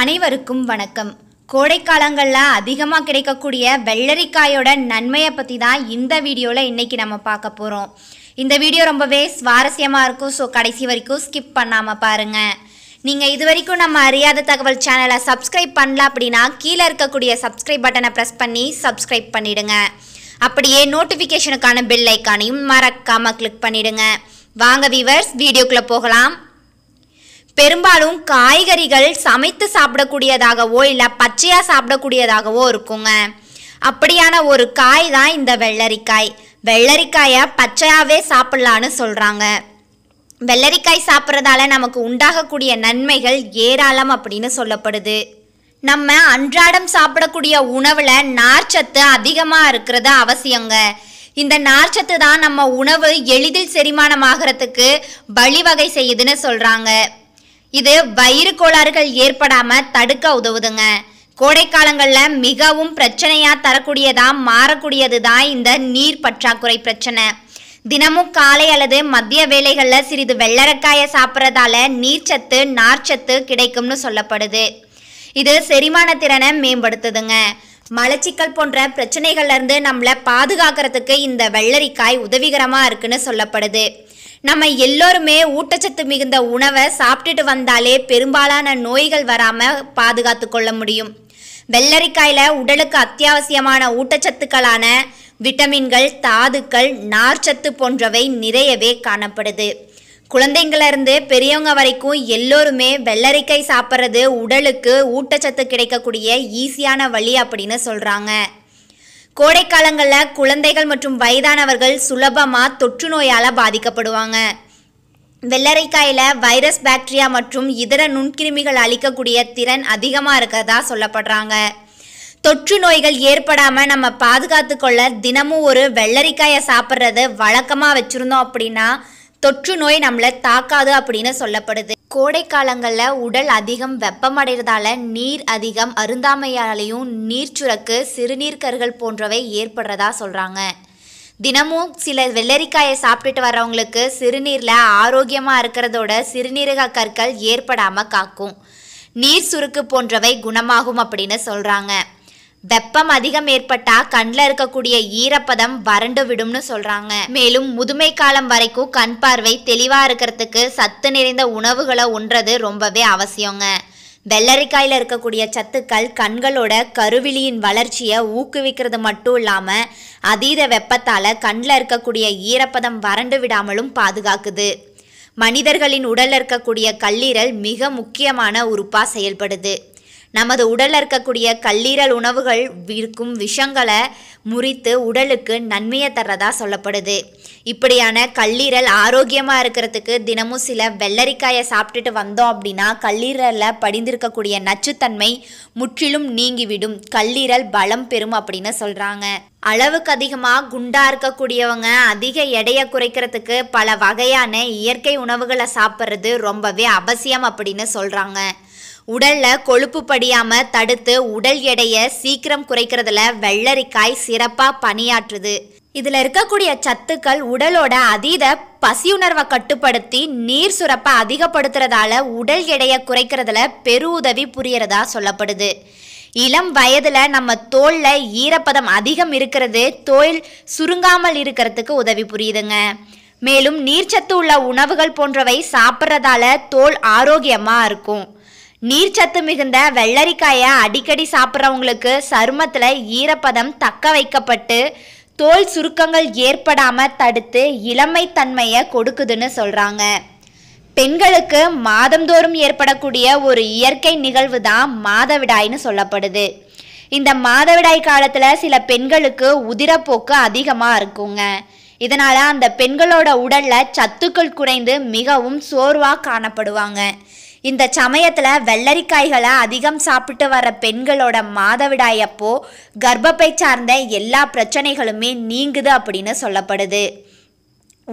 அனைவருக்கும் வணக்கம் கோடைக்காலங்களில் அதிகமாக கிடைக்கக்கூடிய வெள்ளரிக்காயோட நன்மையை பற்றி தான் இந்த வீடியோவில் இன்றைக்கி நம்ம பார்க்க போகிறோம் இந்த வீடியோ ரொம்பவே சுவாரஸ்யமாக இருக்கும் ஸோ கடைசி வரைக்கும் ஸ்கிப் பண்ணாமல் பாருங்கள் நீங்கள் இது வரைக்கும் நம்ம அறியாத தகவல் சேனலை சப்ஸ்கிரைப் பண்ணல அப்படின்னா கீழே இருக்கக்கூடிய சப்ஸ்கிரைப் பட்டனை ப்ரெஸ் பண்ணி சப்ஸ்கிரைப் பண்ணிவிடுங்க அப்படியே நோட்டிஃபிகேஷனுக்கான பெல் ஐக்கானையும் மறக்காமல் கிளிக் பண்ணிவிடுங்க வாங்க வீவர்ஸ் வீடியோக்குள்ளே போகலாம் பெரும்பாலும் காய்கறிகள் சமைத்து சாப்பிடக்கூடியதாகவோ இல்லை பச்சையாக சாப்பிடக்கூடியதாகவோ இருக்குங்க அப்படியான ஒரு காய் தான் இந்த வெள்ளரிக்காய் வெள்ளரிக்காயை பச்சையாகவே சாப்பிட்லான்னு சொல்கிறாங்க வெள்ளரிக்காய் சாப்பிட்றதால நமக்கு உண்டாகக்கூடிய நன்மைகள் ஏராளம் அப்படின்னு சொல்லப்படுது நம்ம அன்றாடம் சாப்பிடக்கூடிய உணவில் நார்ச்சத்து அதிகமாக இருக்கிறது அவசியங்க இந்த நார்ச்சத்து தான் நம்ம உணவு எளிதில் செரிமானம் ஆகிறதுக்கு வழிவகை செய்யுதுன்னு சொல்கிறாங்க இது வயிறு கோளாறுகள் ஏற்படாம தடுக்க உதவுதுங்க கோடைக்காலங்களில் மிகவும் பிரச்சனையாக தரக்கூடியதாக மாறக்கூடியது தான் இந்த நீர் பற்றாக்குறை பிரச்சனை தினமும் காலை அல்லது மதிய வேலைகளில் சிறிது வெள்ளரக்காயை சாப்பிட்றதால நீர்ச்சத்து நார்ச்சத்து கிடைக்கும்னு சொல்லப்படுது இது செரிமான திறனை மேம்படுத்துதுங்க மலச்சிக்கல் போன்ற பிரச்சனைகள்லேருந்து நம்மளை பாதுகாக்கிறதுக்கு இந்த வெள்ளரிக்காய் உதவிகரமாக இருக்குன்னு சொல்லப்படுது நம்ம எல்லோருமே ஊட்டச்சத்து மிகுந்த உணவை சாப்பிட்டுட்டு வந்தாலே பெரும்பாலான நோய்கள் வராமல் பாதுகாத்து கொள்ள முடியும் வெள்ளரிக்காயில் உடலுக்கு அத்தியாவசியமான ஊட்டச்சத்துக்களான விட்டமின்கள் தாதுக்கள் நார்ச்சத்து போன்றவை நிறையவே காணப்படுது குழந்தைங்களிருந்து பெரியவங்க வரைக்கும் எல்லோருமே வெள்ளரிக்காய் சாப்பிட்றது உடலுக்கு ஊட்டச்சத்து கிடைக்கக்கூடிய ஈஸியான வழி அப்படின்னு சொல்கிறாங்க கோடைக்காலங்களில் குழந்தைகள் மற்றும் வயதானவர்கள் சுலபமாக தொற்று நோயால் பாதிக்கப்படுவாங்க வெள்ளரைக்காயில் வைரஸ் பாக்டீரியா மற்றும் இதர நுண்கிருமிகள் அளிக்கக்கூடிய திறன் அதிகமாக இருக்கிறதா சொல்லப்படுறாங்க தொற்று நோய்கள் ஏற்படாமல் நம்ம பாதுகாத்து கொள்ள தினமும் ஒரு வெள்ளரிக்காயை சாப்பிட்றது வழக்கமாக வச்சுருந்தோம் அப்படின்னா தொற்று நோய் நம்மளை தாக்காது அப்படின்னு சொல்லப்படுது கோடை காலங்களில் உடல் அதிகம் வெப்பமடைகிறதால நீர் அதிகம் அருந்தாமையாலையும் சிறுநீர் சிறுநீர்கர்கள் போன்றவை ஏற்படுறதா சொல்கிறாங்க தினமும் சில வெள்ளரிக்காயை சாப்பிட்டுட்டு வரவங்களுக்கு சிறுநீரில் ஆரோக்கியமாக இருக்கிறதோட சிறுநீரக கற்கள் ஏற்படாமல் காக்கும் நீர் சுருக்கு போன்றவை குணமாகும் அப்படின்னு சொல்கிறாங்க வெப்பம் அதிகம் ஏற்பட்டா கண்ணில் இருக்கக்கூடிய ஈரப்பதம் வறண்டு விடும்னு சொல்றாங்க மேலும் முதுமை காலம் வரைக்கும் கண் பார்வை தெளிவா இருக்கிறதுக்கு சத்து நிறைந்த உணவுகளை உண்றது ரொம்பவே அவசியங்க வெள்ளரிக்காயில் இருக்கக்கூடிய சத்துக்கள் கண்களோட கருவிழியின் வளர்ச்சியை ஊக்குவிக்கிறது மட்டும் இல்லாமல் அதீத வெப்பத்தால் கண்ணில் இருக்கக்கூடிய ஈரப்பதம் வறண்டு விடாமலும் பாதுகாக்குது மனிதர்களின் உடலில் இருக்கக்கூடிய கல்லீரல் மிக முக்கியமான உறுப்பாக செயல்படுது நமது உடலில் இருக்கக்கூடிய கல்லீரல் உணவுகள் விற்கும் விஷங்களை முறித்து உடலுக்கு நன்மையை தர்றதா சொல்லப்படுது இப்படியான கல்லீரல் ஆரோக்கியமாக இருக்கிறதுக்கு தினமும் சில வெள்ளரிக்காயை சாப்பிட்டுட்டு வந்தோம் அப்படின்னா கல்லீரலில் படிந்திருக்கக்கூடிய நச்சுத்தன்மை முற்றிலும் நீங்கிவிடும் கல்லீரல் பலம் பெறும் அப்படின்னு சொல்கிறாங்க அளவுக்கு அதிகமாக குண்டா இருக்கக்கூடியவங்க அதிக எடையை குறைக்கிறதுக்கு பல வகையான இயற்கை உணவுகளை சாப்பிட்றது ரொம்பவே அவசியம் அப்படின்னு சொல்கிறாங்க உடலில் கொழுப்பு படியாமல் தடுத்து உடல் எடையை சீக்கிரம் குறைக்கிறதுல வெள்ளரிக்காய் சிறப்பாக பணியாற்றுது இதில் இருக்கக்கூடிய சத்துக்கள் உடலோட அதீத பசியுணர்வை கட்டுப்படுத்தி நீர் சுரப்பை அதிகப்படுத்துறதால உடல் எடையை குறைக்கிறதுல உதவி புரியறதா சொல்லப்படுது இளம் வயதில் நம்ம தோலில் ஈரப்பதம் அதிகம் இருக்கிறது தோல் சுருங்காமல் இருக்கிறதுக்கு உதவி புரியுதுங்க மேலும் நீர்ச்சத்து உள்ள உணவுகள் போன்றவை சாப்பிட்றதால தோல் ஆரோக்கியமாக இருக்கும் நீர்ச்சத்து மிகுந்த வெள்ளரிக்காயை அடிக்கடி சாப்பிட்றவங்களுக்கு சருமத்தில் ஈரப்பதம் தக்க வைக்கப்பட்டு தோல் சுருக்கங்கள் ஏற்படாமல் தடுத்து இளமை தன்மையை கொடுக்குதுன்னு சொல்கிறாங்க பெண்களுக்கு மாதந்தோறும் ஏற்படக்கூடிய ஒரு இயற்கை நிகழ்வு தான் மாதவிடாய்னு சொல்லப்படுது இந்த மாதவிடாய் காலத்தில் சில பெண்களுக்கு உதிரப்போக்கு அதிகமாக இருக்குங்க இதனால் அந்த பெண்களோட உடலில் சத்துக்கள் குறைந்து மிகவும் சோர்வாக காணப்படுவாங்க இந்த சமயத்தில் வெள்ளரிக்காய்களை அதிகம் சாப்பிட்டு வர பெண்களோட மாதவிடாயப்போ கர்ப்பப்பை சார்ந்த எல்லா பிரச்சனைகளுமே நீங்குது அப்படின்னு சொல்லப்படுது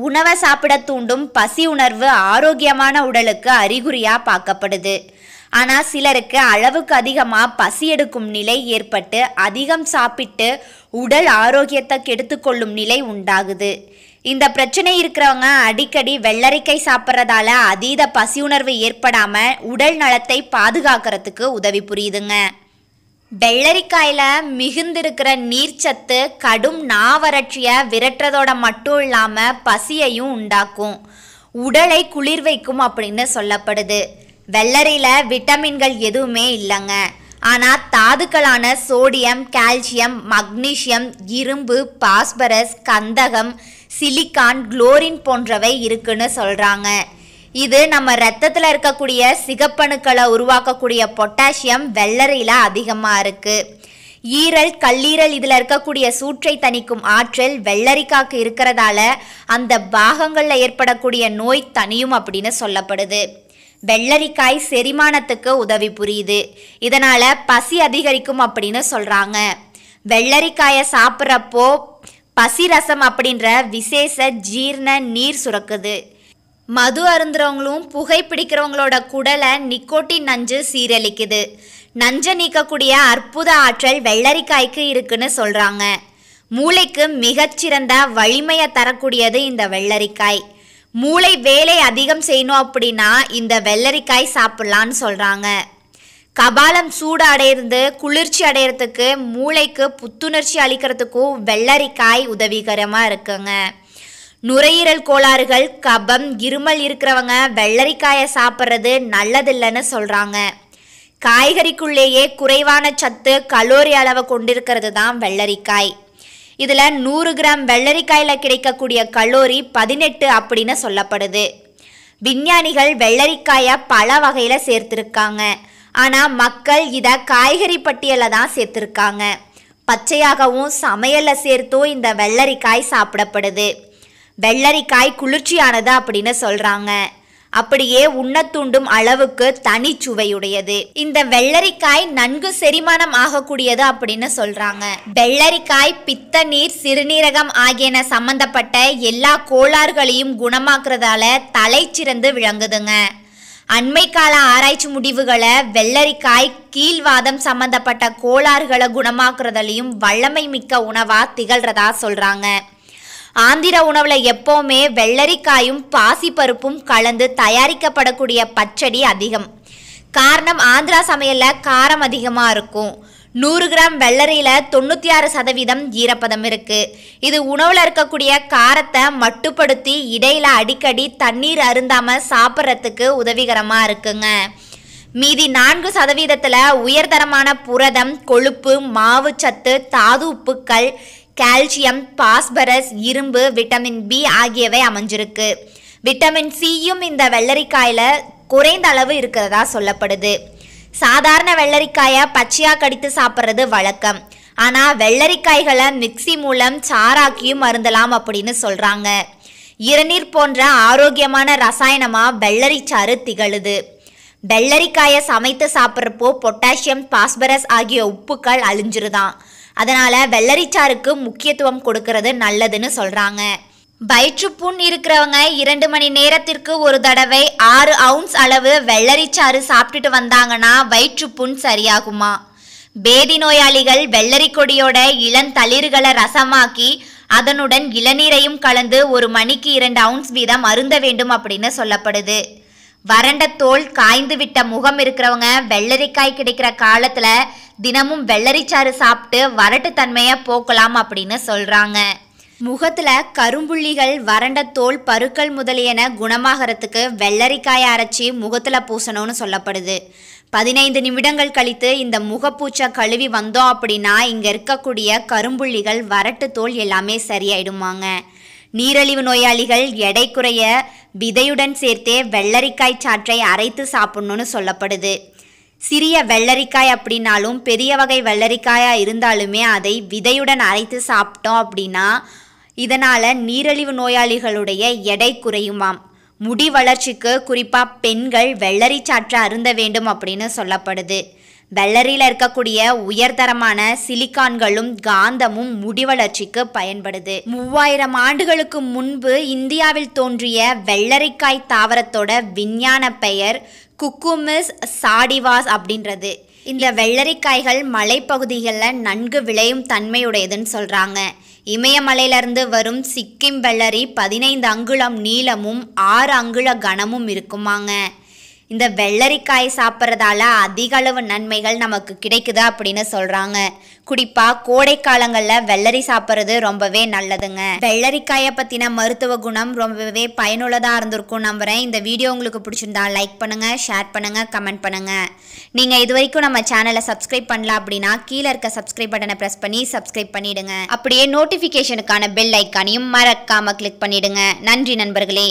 உணவை சாப்பிட தூண்டும் பசி உணர்வு ஆரோக்கியமான உடலுக்கு அறிகுறியாக பார்க்கப்படுது ஆனால் சிலருக்கு அளவுக்கு அதிகமாக பசி எடுக்கும் நிலை ஏற்பட்டு அதிகம் சாப்பிட்டு உடல் ஆரோக்கியத்தை கெடுத்துக்கொள்ளும் நிலை உண்டாகுது இந்த பிரச்சனை இருக்கிறவங்க அடிக்கடி வெள்ளரிக்கை சாப்பிட்றதால அதீத பசி உணர்வு ஏற்படாம உடல் நலத்தை பாதுகாக்கிறதுக்கு உதவி புரியுதுங்க வெள்ளரிக்காயில மிகுந்திருக்கிற நீர்ச்சத்து கடும் நாவறட்சியை விரட்டுறதோட மட்டும் இல்லாம பசியையும் உண்டாக்கும் உடலை குளிர் வைக்கும் அப்படின்னு சொல்லப்படுது வெள்ளரியில் விட்டமின்கள் எதுவுமே இல்லைங்க ஆனால் தாதுக்களான சோடியம் கால்சியம் மக்னீசியம் இரும்பு பாஸ்பரஸ் கந்தகம் சிலிக்கான் குளோரின் போன்றவை இருக்குன்னு சொல்கிறாங்க இது நம்ம ரத்தத்தில் இருக்கக்கூடிய சிகப்பணுக்களை உருவாக்கக்கூடிய பொட்டாசியம் வெள்ளரையில் அதிகமாக இருக்குது ஈரல் கல்லீரல் இதில் இருக்கக்கூடிய சூற்றை தணிக்கும் ஆற்றல் வெள்ளரிக்காக்கு இருக்கிறதால அந்த பாகங்களில் ஏற்படக்கூடிய நோய் தனியும் அப்படின்னு சொல்லப்படுது வெள்ளரிக்காய் செரிமானத்துக்கு உதவி புரியுது இதனால் பசி அதிகரிக்கும் அப்படின்னு சொல்கிறாங்க வெள்ளரிக்காயை சாப்பிட்றப்போ பசி ரசம் அப்படின்ற விசேஷ ஜீர்ண நீர் சுரக்குது மது அருந்துறவங்களும் புகை பிடிக்கிறவங்களோட குடலை நிக்கோட்டின் நஞ்சு சீரழிக்குது நஞ்சை நீக்கக்கூடிய அற்புத ஆற்றல் வெள்ளரிக்காய்க்கு இருக்குன்னு சொல்கிறாங்க மூளைக்கு மிகச்சிறந்த வலிமையை தரக்கூடியது இந்த வெள்ளரிக்காய் மூளை வேலை அதிகம் செய்யணும் அப்படின்னா இந்த வெள்ளரிக்காய் சாப்பிட்லான்னு சொல்கிறாங்க கபாலம் சூடு அடையிறது குளிர்ச்சி அடையிறதுக்கு மூளைக்கு புத்துணர்ச்சி அளிக்கிறதுக்கும் வெள்ளரிக்காய் உதவிகரமாக இருக்குங்க நுரையீரல் கோளாறுகள் கபம் இருமல் இருக்கிறவங்க வெள்ளரிக்காயை சாப்பிட்றது நல்லதில்லைன்னு சொல்கிறாங்க காய்கறிக்குள்ளேயே குறைவான சத்து கலோரி அளவை கொண்டிருக்கிறது தான் வெள்ளரிக்காய் இதில் நூறு கிராம் வெள்ளரிக்காயில் கிடைக்கக்கூடிய கலோரி பதினெட்டு அப்படின்னு சொல்லப்படுது விஞ்ஞானிகள் வெள்ளரிக்காயை பல வகையில் சேர்த்துருக்காங்க ஆனால் மக்கள் இதை காய்கறி பட்டியலில் தான் சேர்த்துருக்காங்க பச்சையாகவும் சமையலில் சேர்த்தும் இந்த வெள்ளரிக்காய் சாப்பிடப்படுது வெள்ளரிக்காய் குளிர்ச்சியானது அப்படின்னு சொல்கிறாங்க அப்படியே தூண்டும் அளவுக்கு தனி சுவையுடையது இந்த வெள்ளரிக்காய் நன்கு செரிமானம் ஆகக்கூடியது அப்படின்னு சொல்றாங்க வெள்ளரிக்காய் பித்த நீர் சிறுநீரகம் ஆகியன சம்பந்தப்பட்ட எல்லா கோளாறுகளையும் குணமாக்குறதால தலை சிறந்து விளங்குதுங்க அண்மை கால ஆராய்ச்சி முடிவுகளை வெள்ளரிக்காய் கீழ்வாதம் சம்பந்தப்பட்ட கோளாறுகளை குணமாக்குறதுலையும் வல்லமை மிக்க உணவா திகழ்றதா சொல்றாங்க ஆந்திர உணவில் எப்போவுமே வெள்ளரிக்காயும் பாசிப்பருப்பும் கலந்து தயாரிக்கப்படக்கூடிய பச்சடி அதிகம் காரணம் ஆந்திரா சமையலில் காரம் அதிகமாக இருக்கும் நூறு கிராம் வெள்ளரியில் தொண்ணூற்றி ஆறு சதவீதம் ஈரப்பதம் இருக்குது இது உணவில் இருக்கக்கூடிய காரத்தை மட்டுப்படுத்தி இடையில் அடிக்கடி தண்ணீர் அருந்தாமல் சாப்பிட்றதுக்கு உதவிகரமாக இருக்குங்க மீதி நான்கு சதவீதத்தில் உயர்தரமான புரதம் கொழுப்பு மாவு சத்து தாது உப்புக்கள் கால்சியம் பாஸ்பரஸ் இரும்பு விட்டமின் பி ஆகியவை அமைஞ்சிருக்கு விட்டமின் சியும் இந்த வெள்ளரிக்காயில் குறைந்த அளவு இருக்கிறதா சொல்லப்படுது சாதாரண வெள்ளரிக்காயை பச்சையாக கடித்து சாப்பிட்றது வழக்கம் ஆனால் வெள்ளரிக்காய்களை மிக்சி மூலம் சாராக்கியும் மருந்தலாம் அப்படின்னு சொல்கிறாங்க இளநீர் போன்ற ஆரோக்கியமான ரசாயனமாக வெள்ளரிச்சாறு திகழுது வெள்ளரிக்காயை சமைத்து சாப்பிட்றப்போ பொட்டாசியம் பாஸ்பரஸ் ஆகிய உப்புக்கள் அழிஞ்சிருதான் அதனால் வெள்ளரிச்சாருக்கு முக்கியத்துவம் கொடுக்கறது நல்லதுன்னு சொல்கிறாங்க புண் இருக்கிறவங்க இரண்டு மணி நேரத்திற்கு ஒரு தடவை ஆறு அவுன்ஸ் அளவு வெள்ளரிச்சாறு சாப்பிட்டுட்டு வந்தாங்கன்னா வயிற்றுப்புண் சரியாகுமா பேதி நோயாளிகள் வெள்ளரி கொடியோட இளந்தளிர்களை ரசமாக்கி அதனுடன் இளநீரையும் கலந்து ஒரு மணிக்கு இரண்டு அவுன்ஸ் வீதம் அருந்த வேண்டும் அப்படின்னு சொல்லப்படுது வறண்ட தோல் காய்ந்து விட்ட முகம் இருக்கிறவங்க வெள்ளரிக்காய் கிடைக்கிற காலத்தில் தினமும் வெள்ளரிச்சாறு சாப்பிட்டு வறட்டு வரட்டுத்தன்மையை போக்கலாம் அப்படின்னு சொல்கிறாங்க முகத்தில் கரும்புள்ளிகள் வறண்ட தோல் பருக்கள் முதலியன குணமாகறதுக்கு வெள்ளரிக்காயை அரைச்சி முகத்தில் பூசணும்னு சொல்லப்படுது பதினைந்து நிமிடங்கள் கழித்து இந்த முகப்பூச்சை கழுவி வந்தோம் அப்படின்னா இங்கே இருக்கக்கூடிய கரும்புள்ளிகள் வறட்டு தோல் எல்லாமே சரியாயிடுமாங்க நீரழிவு நோயாளிகள் எடை குறைய விதையுடன் சேர்த்தே வெள்ளரிக்காய் சாற்றை அரைத்து சாப்பிடணும்னு சொல்லப்படுது சிறிய வெள்ளரிக்காய் அப்படின்னாலும் பெரிய வகை வெள்ளரிக்காயாக இருந்தாலுமே அதை விதையுடன் அரைத்து சாப்பிட்டோம் அப்படின்னா இதனால் நீரழிவு நோயாளிகளுடைய எடை குறையுமாம் முடி வளர்ச்சிக்கு குறிப்பாக பெண்கள் வெள்ளரி சாற்றை அருந்த வேண்டும் அப்படின்னு சொல்லப்படுது வெள்ளரியில் இருக்கக்கூடிய உயர்தரமான சிலிக்கான்களும் காந்தமும் முடிவளர்ச்சிக்கு பயன்படுது மூவாயிரம் ஆண்டுகளுக்கு முன்பு இந்தியாவில் தோன்றிய வெள்ளரிக்காய் தாவரத்தோட விஞ்ஞான பெயர் குக்குமிஸ் சாடிவாஸ் அப்படின்றது இந்த வெள்ளரிக்காய்கள் மலைப்பகுதிகளில் நன்கு விளையும் தன்மையுடையதுன்னு சொல்கிறாங்க இமயமலையிலிருந்து வரும் சிக்கிம் வெள்ளரி பதினைந்து அங்குலம் நீளமும் ஆறு அங்குல கனமும் இருக்குமாங்க இந்த வெள்ளரிக்காய் சாப்பிட்றதால அதிக அளவு நன்மைகள் நமக்கு கிடைக்குது அப்படின்னு சொல்கிறாங்க குறிப்பாக கோடை காலங்களில் வெள்ளரி சாப்பிட்றது ரொம்பவே நல்லதுங்க வெள்ளரிக்காயை பற்றின மருத்துவ குணம் ரொம்பவே பயனுள்ளதாக இருந்திருக்கும் நம்புகிறேன் இந்த வீடியோ உங்களுக்கு பிடிச்சிருந்தா லைக் பண்ணுங்கள் ஷேர் பண்ணுங்கள் கமெண்ட் பண்ணுங்கள் நீங்கள் இது வரைக்கும் நம்ம சேனலை சப்ஸ்கிரைப் பண்ணல அப்படின்னா கீழே இருக்க சப்ஸ்கிரைப் பட்டனை ப்ரெஸ் பண்ணி சப்ஸ்கிரைப் பண்ணிவிடுங்க அப்படியே நோட்டிஃபிகேஷனுக்கான பெல் ஐக்கானையும் மறக்காமல் கிளிக் பண்ணிவிடுங்க நன்றி நண்பர்களே